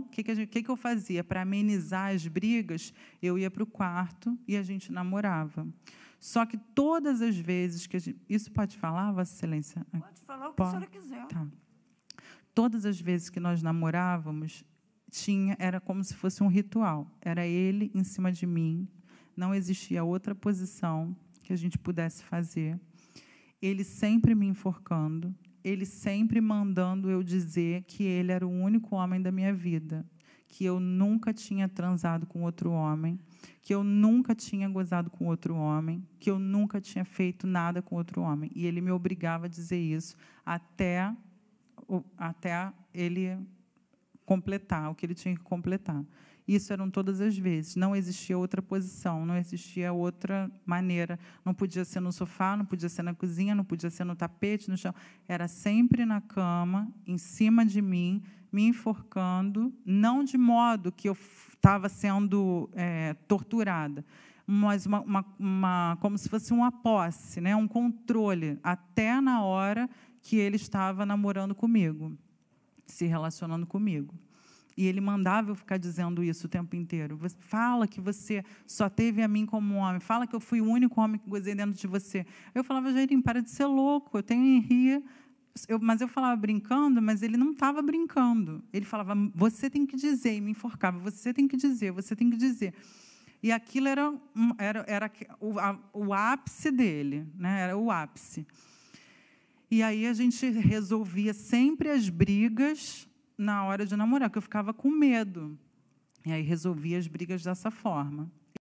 o que que, que, que, eu fazia? Para amenizar as brigas, eu ia para o quarto e a gente namorava. Só que todas as vezes que a gente. Isso pode falar, Vossa Excelência? Pode falar o que pode. a senhora quiser. Tá. Todas as vezes que nós namorávamos, tinha era como se fosse um ritual. Era ele em cima de mim, não existia outra posição que a gente pudesse fazer. Ele sempre me enforcando, ele sempre mandando eu dizer que ele era o único homem da minha vida, que eu nunca tinha transado com outro homem, que eu nunca tinha gozado com outro homem, que eu nunca tinha feito nada com outro homem. E ele me obrigava a dizer isso até, até ele completar o que ele tinha que completar. Isso eram todas as vezes. Não existia outra posição, não existia outra maneira. Não podia ser no sofá, não podia ser na cozinha, não podia ser no tapete, no chão. Era sempre na cama, em cima de mim, me enforcando, não de modo que eu estava sendo é, torturada, mas uma, uma, uma, como se fosse uma posse, né? um controle, até na hora que ele estava namorando comigo se relacionando comigo. E ele mandava eu ficar dizendo isso o tempo inteiro. Fala que você só teve a mim como homem. Fala que eu fui o único homem que gozei dentro de você. Eu falava, Jairinho, para de ser louco. Eu tenho Henri. mas eu falava brincando, mas ele não estava brincando. Ele falava, você tem que dizer. E me enforcava. Você tem que dizer, você tem que dizer. E aquilo era, era, era o, a, o ápice dele. Né? Era o ápice. E aí a gente resolvia sempre as brigas na hora de namorar, porque eu ficava com medo. E aí resolvia as brigas dessa forma.